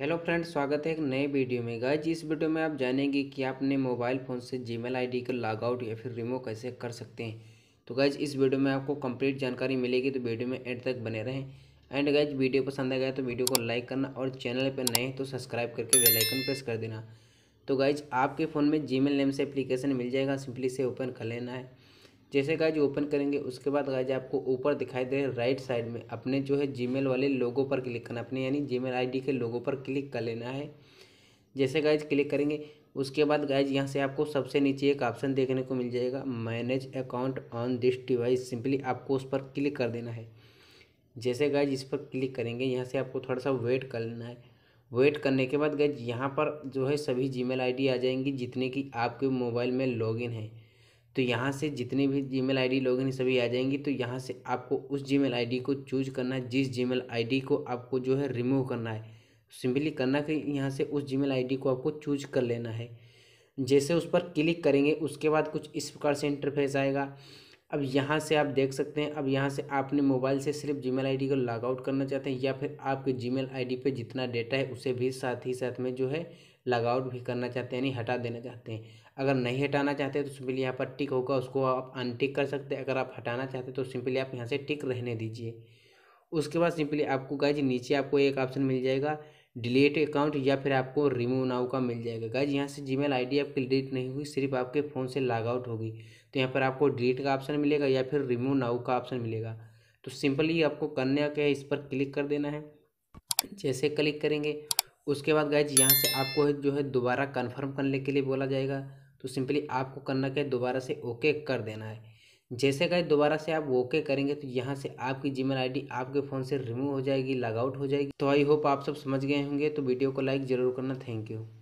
hello friends स्वागत है एक नए वीडियो में गाइज इस वीडियो में आप जानेंगे कि आप अपने मोबाइल फ़ोन से जीमेल आईडी को लॉग आउट या फिर रिमूव कैसे कर सकते हैं तो गाइज इस वीडियो में आपको कंप्लीट जानकारी मिलेगी तो वीडियो में एंड तक बने रहें एंड गाइज वीडियो पसंद आ गया तो वीडियो को लाइक करना और चैनल पर नए तो सब्सक्राइब करके वेलाइकन प्रेस कर देना तो गाइज आपके फ़ोन में जी नेम से एप्लीकेशन मिल जाएगा सिंपली से ओपन कर लेना है जैसे गाइज ओपन करेंगे उसके बाद गाइज आपको ऊपर दिखाई दे रहे राइट साइड में अपने जो है जीमेल वाले लोगों पर क्लिक करना अपने यानी जीमेल आईडी के लोगों पर क्लिक कर लेना है जैसे गाइज क्लिक करेंगे उसके बाद गाइज यहाँ से आपको सबसे नीचे एक ऑप्शन देखने को मिल जाएगा manage account on this device simply आपको उस पर क्लिक कर देना है जैसे गाइज इस पर क्लिक करेंगे यहाँ से आपको थोड़ा सा वेट कर लेना है वेट करने के बाद गैज यहाँ पर जो है सभी जीमेल आईडी आ जाएंगी जितने की आपके मोबाइल में लॉगिन है तो यहाँ से जितने भी Gmail I D login सभी आ जाएंगी तो यहाँ से आपको उस जी मेल आई डी को चूज करना है जिस जी मेल आई डी को आपको जो है रिमूव करना है सिंपली करना कि यहाँ से उस जी मेल आई डी को आपको चूज कर लेना है जैसे उस पर क्लिक करेंगे उसके बाद कुछ इस प्रकार से इंटरफेस आएगा अब यहाँ से आप देख सकते हैं अब यहाँ से आपने मोबाइल से सिर्फ जी मेल को लॉग आउट करना चाहते हैं या फिर आपके जी मेल पे जितना डेटा है उसे भी साथ ही साथ में जो है लगावट भी करना चाहते हैं यानी हटा देना चाहते हैं अगर नहीं हटाना चाहते तो सिंपली यहाँ पर टिक होगा उसको आप अनटिक कर सकते हैं अगर आप हटाना चाहते तो सिंपली आप यहाँ से टिक रहने दीजिए उसके बाद सिंपली आपको गाइज नीचे आपको एक ऑप्शन मिल जाएगा डिलीट अकाउंट या फिर आपको रिमूव नाउ का मिल जाएगा गाइज यहाँ से आई डी आपकी डिलीट नहीं हुई सिर्फ आपके फ़ोन से लॉग आउट होगी तो यहाँ पर आपको डिलीट का ऑप्शन मिलेगा या फिर रिमूव नाउ का ऑप्शन मिलेगा तो सिंपली आपको करने का है इस पर क्लिक कर देना है जैसे क्लिक करेंगे उसके बाद गाइज यहाँ से आपको जो है दोबारा कन्फर्म करने के लिए बोला जाएगा तो सिंपली आपको करना क्या है दोबारा से ओके कर देना है जैसे गाइज दोबारा से आप ओके करेंगे तो यहाँ से आपकी जीमेल आईडी आपके फ़ोन से रिमूव हो जाएगी लॉगआउट हो जाएगी तो आई होप आप सब समझ गए होंगे तो वीडियो को लाइक ज़रूर करना थैंक यू